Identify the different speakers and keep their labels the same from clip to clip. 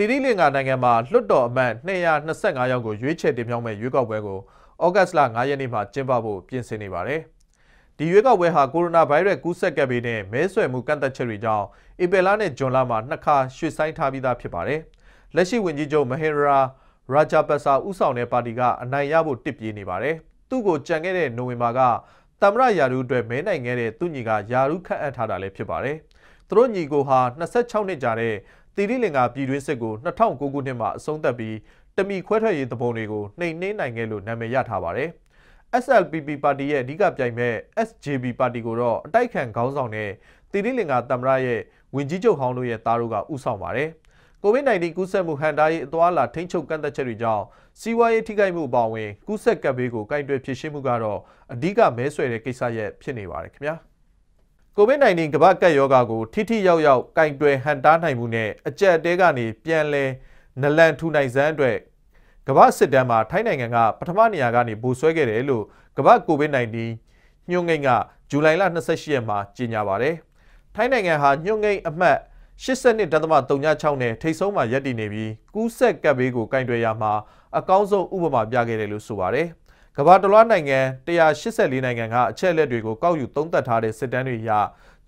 Speaker 1: တိရိလင်္ကာနိုင်ငံမှာလွှတ်တော်အမတ်225ယောက်ကိုရွေးချယ်တင်မြှောက်မဲ့ရွေးကောက်ပွဲကိုဩဂတ်လ9ရက်နေ့မှာကျင်းပဖို့ပြင်ဆင်နေပါတယ်။ဒီရွေးကောက်ပွဲဟာကိုရိုနာဗိုင်းရပ်စ်ကူးစက်ကပ်ပြီးနဲ့မဲဆွယ်မှုကန့်သက်ချက်တွေကြောင့်ဧပြီလနဲ့ဇွန်လမှာနှစ်ခါရွှေ့ဆိုင်းထားပြီးသားဖြစ်ပါတယ်။လက်ရှိဝန်ကြီးချုပ်မဟင်ရာရာဂျာပက်ဆာဦးဆောင်တဲ့ပါတီကအနိုင်ရဖို့တစ်ပြေးနေပါတယ်။သူ့ကိုကြံခဲ့တဲ့နိုဝင်ဘာကတမရယာရုအတွက်မဲနိုင်ခဲ့တဲ့သူညီကယာရုခန့်အပ်ထားတာလည်းဖြစ်ပါတယ်။သူတို့ညီကိုဟာ26နှစ်ကြာတဲ့တိရိလင်္ကာပြည်တွင်းစစ်ကို2009ခုနှစ်မှာအဆုံးသတ်ပြီးတမိခွဲထွက်ရေးသဘုံတွေကိုနှိမ်နှင်းနိုင်ခဲ့လို့နာမည်ရထားပါတယ်။ SLPP ပါတီရဲ့အဓိကပြိုင်မဲ့ SJB ပါတီကိုတော့အတိုက်ခံခေါင်းဆောင်နဲ့တိရိလင်္ကာသမ္မတရဲ့ဝင်ကြီးချုပ်ဟောင်းတို့ရဲ့သားတို့ကဥဆောင်ပါတယ်။ COVID-19 ကူးစက်မှုဟန်တာရေးအသွာအလာထိန်းချုပ်ကန့်သတ်ချက်တွေကြောင့်စီးပွားရေးထိခိုက်မှုအပါအဝင်ကူးစက်ကပ်ဘေးကိုကင်တွယ်ဖြေရှင်းမှုကတော့အဓိကမဲဆွယ်တဲ့ကိစ္စရပ်ဖြစ်နေပါတယ်ခင်ဗျာ။ COVID-19 ကမ္ဘာ့ကပ်ရောဂါကိုထိထိရောက်ရောက်ကင်တွယ်ဟန်တားနိုင်မှုနဲ့အကြက်တဲကနေပြန်လဲနလန်ထူနိုင်စမ်းအတွက်ကမ္ဘာ့စစ်တမ်းမှာထိုင်းနိုင်ငံကပထမနေရာကနေပိုဆွဲခဲ့တယ်လို့ကမ္ဘာ့ COVID-19 ညွှန်းကိန်းကဇူလိုင်လ28ရက်မှာကြေညာပါတယ်။ထိုင်းနိုင်ငံဟာညွှန်းကိန်းအမှတ်82.36နဲ့ထိပ်ဆုံးမှာရပ်တည်နေပြီးကူးဆက်ကပ်ဘေးကိုကင်တွယ်ရမှာအကောင်းဆုံးဥပမာပြခဲ့တယ်လို့ဆိုပါတယ်။ကမ္ဘာတလွှားနိုင်ငံ184နိုင်ငံကအချက်အလက်တွေကိုကောက်ယူသုံးသပ်ထားတဲ့စစ်တမ်းတွေအရ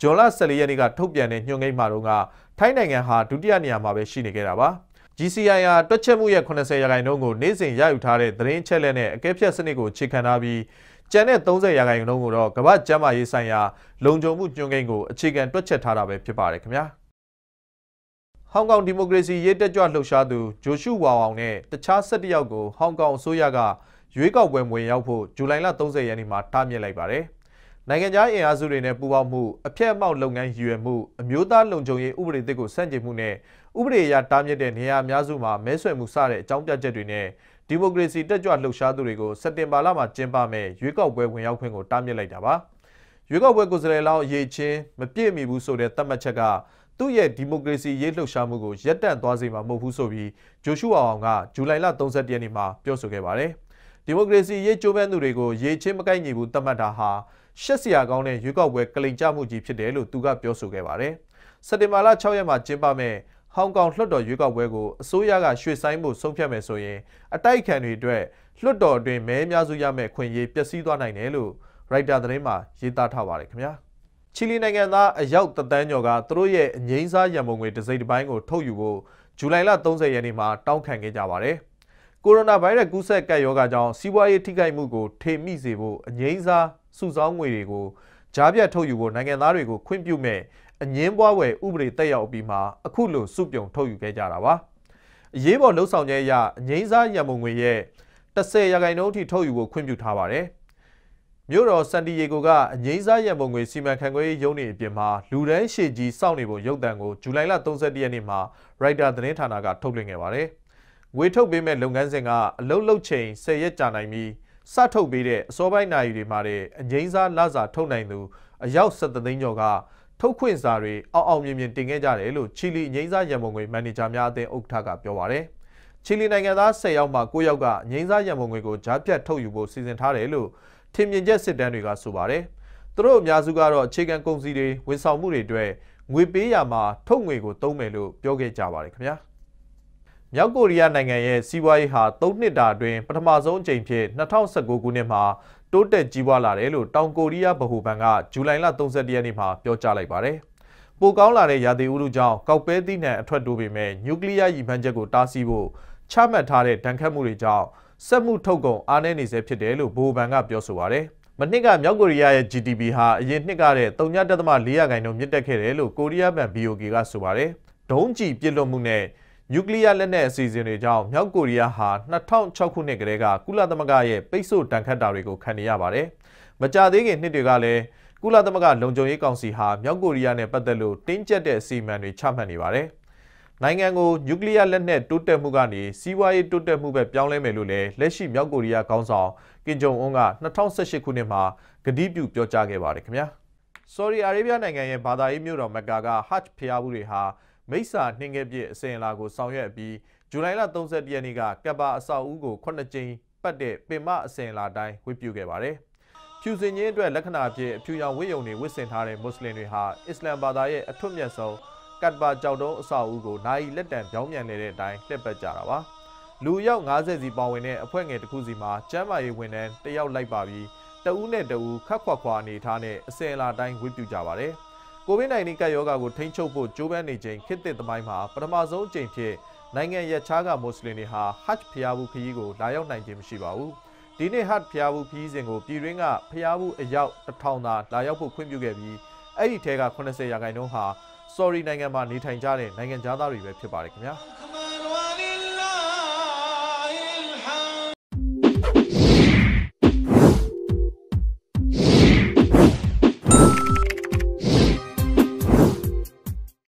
Speaker 1: ဂျွန်လ14ရက်နေ့ကထုတ်ပြန်တဲ့ညွှန်ကိန်းမှာတော့ကထိုင်းနိုင်ငံဟာဒုတိယနေရာမှာပဲရှိနေခဲ့တာပါ။ GCIR တွက်ချက်မှုရဲ့80ရာခိုင်နှုန်းကိုနေ့စဉ်ရယူထားတဲ့သတင်းချက်လက်နဲ့အကဲဖြတ်စနစ်ကိုခြေခံထားပြီးကျန်တဲ့30ရာခိုင်နှုန်းကိုတော့ကမ္ဘာ့ကျန်းမာရေးဆိုင်ရာလုံခြုံမှုညွှန်ကိန်းကိုအခြေခံတွက်ချက်ထားတာပဲဖြစ်ပါတယ်ခင်ဗျာဟောင်ကောင်ဒီမိုကရေစီရေးတက်ကြွလှုပ်ရှားသူဂျိုရှုဝါအောင်နဲ့တခြား၁၁ယောက်ကိုဟောင်ကောင်အစိုးရကရွေးကောက်ပွဲဝင်ရောက်ဖို့ဇူလိုင်လ30ရက်နေ့မှာတားမြစ်လိုက်ပါတယ်။နိုင်ငံခြားအင်အားစုတွေနဲ့ပူးပေါင်းမှုအဖြတ်အမှောက်လုပ်ငန်းရည်ရွယ်မှုအမျိုးသားလုံခြုံရေးဥပဒေသစ်ကိုစန့်ကျင်မှုနဲ့ဥပဒေအရတားမြစ်တဲ့နေရာအများစုမှာမဲဆွယ်မှုစတဲ့အကြောင်းပြချက်တွေနဲ့ဒီမိုကရေစီတက်ကြွလှုပ်ရှားသူတွေကိုစက်တင်ဘာလမှာကျင်းပမယ်ရွေးကောက်ပွဲဝင်ရောက်ခွင့်ကိုတားမြစ်လိုက်တာပါ။ရွေးကောက်ပွဲကိုယ်စားလှယ်လောင်းအရေးချင်းမပြည့်မီဘူးဆိုတဲ့သတ်မှတ်ချက်ကသူ့ရဲ့ဒီမိုကရေစီရေးလှုပ်ရှားမှုကိုရပ်တန့်သွားစေမှာမဟုတ်ဘူးဆိုပြီးဂျိုရှုအောင်ကဇူလိုင်လ31ရက်နေ့မှာပြောဆိုခဲ့ပါတယ်။ဒီမိုကရေစီရေးကြိုးပမ်းသူတွေကိုရေချင်းမကိုက်ညီဘူးသတ်မှတ်တာဟာရှက်စရာကောင်းတဲ့ရွေးကောက်ပွဲကလိန်ကျမှုကြီးဖြစ်တယ်လို့သူကပြောဆိုခဲ့ပါတယ်။စက်တင်ဘာလ6ရက်မှာကျင်းပမဲ့ဟောင်ကောင်လွှတ်တော်ရွေးကောက်ပွဲကိုအစိုးရကရွှေ့ဆိုင်းဖို့ဆုံးဖြတ်မယ်ဆိုရင်အတိုက်ခံတွေအတွက်လွှတ်တော်အတွင်းမဲအများစုရမယ့်ခွင့်ရေးပျက်စီးသွားနိုင်တယ်လို့ရိုက်တာသတင်းမှာရေးသားထားပါတယ်ခင်ဗျာ။ချီလီနိုင်ငံသားအယောက်တသန်းကျော်ကသူတို့ရဲ့အငိမ့်စားရံပုံငွေတစ်စိတ်တစ်ပိုင်းကိုထုတ်ယူဖို့ဇူလိုင်လ30ရက်နေ့မှာတောင်းခံခဲ့ကြပါတယ်။ကိုရိုနာဗိုင်းရပ်စ်ကူးစက်ကပ်ရောဂါကြောင့်စီးပွားရေးထိခိုက်မှုကိုထိမိစေဖို့အငိမ့်စားစုဆောင်းငွေတွေကိုကြားပြတ်ထုတ်ယူဖို့နိုင်ငံသားတွေကိုခွင့်ပြုမဲ့အငင်းပွားဝယ်ဥပဒေတက်ရောက်ပြီးမှအခုလိုစုပြုံထုတ်ယူခဲ့ကြတာပါအရေးပေါ်လှုပ်ဆောင်ချက်အရအငိမ့်စားရမုံငွေရဲ့10ရာခိုင်နှုန်းအထိထုတ်ယူဖို့ခွင့်ပြုထားပါတယ်မြို့တော်ဆန်ဒီယေဂိုကအငိမ့်စားရမုံငွေစီမံခန့်ခွဲရေးရုံးနေအပြင်မှာလူတန်းရှေ့ကြီးစောင့်နေဖို့ရုပ်တံကိုဇူလိုင်လ31ရက်နေ့မှာရိုက်တာသတင်းဌာနကထုတ်လွှင့်ခဲ့ပါတယ်။ငွေထုတ်ပေးမဲ့လုပ်ငန်းစဉ်ကအလုံးလုံးချိန်10ရက်ကြာနိုင်ပြီးစထုတ်ပေးတဲ့အစောပိုင်းနာရီတွေမှာတဲ့အငိမ့်စားလစာထုတ်နိုင်သူအယောက်7သိန်းကျော်ကထုတ်ခွင့်စာတွေအောက်အောင်မြင်မြင်တင်ခဲ့ကြတယ်လို့ချီလီငိမ့်စားရန်ပုံငွေမန်နေဂျာများအသင်းဥက္ကဋ္ဌကပြောပါရယ်ချီလီနိုင်ငံသား10ယောက်မှ9ယောက်ကငိမ့်စားရန်ပုံငွေကိုဂျားပြတ်ထုတ်ယူဖို့စီစဉ်ထားတယ်လို့ထင်မြင်ချက်စစ်တမ်းတွေကဆိုပါရယ်သူတို့အများစုကတော့အခြေခံကုန်စည်တွေဝန်ဆောင်မှုတွေအတွက်ငွေပေးရမှာထုတ်ငွေကိုသုံးမယ်လို့ပြောခဲ့ကြပါတယ်ခင်ဗျာ။မြောက်ကိုရီးယားနိုင်ငံရဲ့စီးပွားရေးဟာ၃နှစ်တာအတွင်းပထမဆုံးအကြိမ်ဖြစ်2019ခုနှစ်မှာတိုးတက်ကြီးပွားလာတယ်လို့တောင်ကိုရီးယားဗဟိုဘဏ်ကဇူလိုင်လ31ရက်နေ့မှာပြောကြားလိုက်ပါတယ်။ပိုကောင်းလာတဲ့ရာသီဥတုကြောင့်ကောက်ပဲသီးနှံအထွက်တိုးပေမဲ့နျူကလ িয়ার ရည်မှန်းချက်ကိုတားဆီးဖို့ချမှတ်ထားတဲ့ဒဏ်ခတ်မှုတွေကြောင့်စက်မှုထုတ်ကုန်အားနည်းနေဆဲဖြစ်တယ်လို့ဗဟိုဘဏ်ကပြောဆိုပါတယ်။မနှစ်ကမြောက်ကိုရီးယားရဲ့ GDP ဟာအရင်နှစ်ကတဲ့3.4%မြင့်တက်ခဲ့တယ်လို့ကိုရီးယားဘဏ် BOK ကဆိုပါတယ်။ဒုံးကျည်ပြစ်လွတ်မှုနဲ့နျူကလ িয়ার လက်နက်အစီအစဉ်တွေကြောင့်မြောက်ကိုရီးယားဟာ2006ခုနှစ်ကတည်းကကုလသမဂ္ဂရဲ့ပိတ်ဆို့တန်ခတ်တာတွေကိုခံနေရပါတယ်။မကြသေးခင်နှစ်တွေကလည်းကုလသမဂ္ဂလုံခြုံရေးကောင်စီဟာမြောက်ကိုရီးယားနဲ့ပတ်သက်လို့တင်းကျပ်တဲ့အစီအမံတွေချမှတ်နေပါတယ်။နိုင်ငံကိုနျူကလ িয়ার လက်နက်တိုးတက်မှုကနေစီးပွားရေးတိုးတက်မှုပဲပြောင်းလဲမယ်လို့လည်းလက်ရှိမြောက်ကိုရီးယားခေါင်းဆောင်ကင်ဂျုံအွန်းက2018ခုနှစ်မှာကတိပြုပြောကြားခဲ့ပါတယ်ခင်ဗျာ။ Saudi Arabia နိုင်ငံရဲ့ဘာသာရေးမြို့တော်မက္ကာက Hajj ဖျားဘူးတွေဟာမိษาနှင်းခဲ့ပြည့်အစဉ်အလာကိုဆောင်ရွက်ပြီးဇူလိုင်လ31ရက်နေ့ကကပ္ပါအဆောက်အဦးကို9ကြိမ်ပတ်တဲ့ပင်မအစဉ်အလာတိုင်းဝတ်ပြုခဲ့ပါတယ်။ဖြူစင်ခြင်းအတွက်လက္ခဏာဖြင့်အဖြူရောင်ဝတ်ယုံတွေဝတ်ဆင်ထားတဲ့မွတ်စလင်တွေဟာအစ္စလမ်ဘာသာရဲ့အထွတ်မြတ်ဆုံးကတ်ပါကြောက်တုံးအဆောက်အဦကိုနိုင်လက်တံပြောင်းပြန်နေတဲ့အတိုင်းလှည့်ပတ်ကြတာပါလူရောက်90စီပါဝင်တဲ့အဖွဲ့ငယ်တစ်ခုစီမှာကျမ်းမာရေးဝန်ထမ်းတယောက်လိုက်ပါပြီးတဦးနဲ့တဦးခက်ခွက်ခွာအနေထားနဲ့အစင်လာတိုင်းဝေ့ပြူကြပါတယ် COVID-19 ကပ်ရောဂါကိုထိန်းချုပ်ဖို့ကြိုးပမ်းနေချိန်ခေတ်သစ်သမိုင်းမှာပထမဆုံးအကြိမ်ဖြစ်နိုင်ငံရခြားကမွတ်စလင်တွေဟာ Hajj ဖျားဘူးခရီးကိုလာရောက်နိုင်ခြင်းမရှိပါဘူး။ဒီနေ့ Hajj ဖျားဘူးခရီးစဉ်ကိုပြည်တွင်းကဖျားဘူးအယောက်1000သာလာရောက်ဖို့ခွင့်ပြုခဲ့ပြီးအဲ့ဒီထဲက80ရာခိုင်နှုန်းဟာ sorry နိုင်ငံမှာနေထိုင်ကြတဲ့နိုင်ငံသားတွေပဲဖြစ်ပါတယ်ခင်ဗျာ။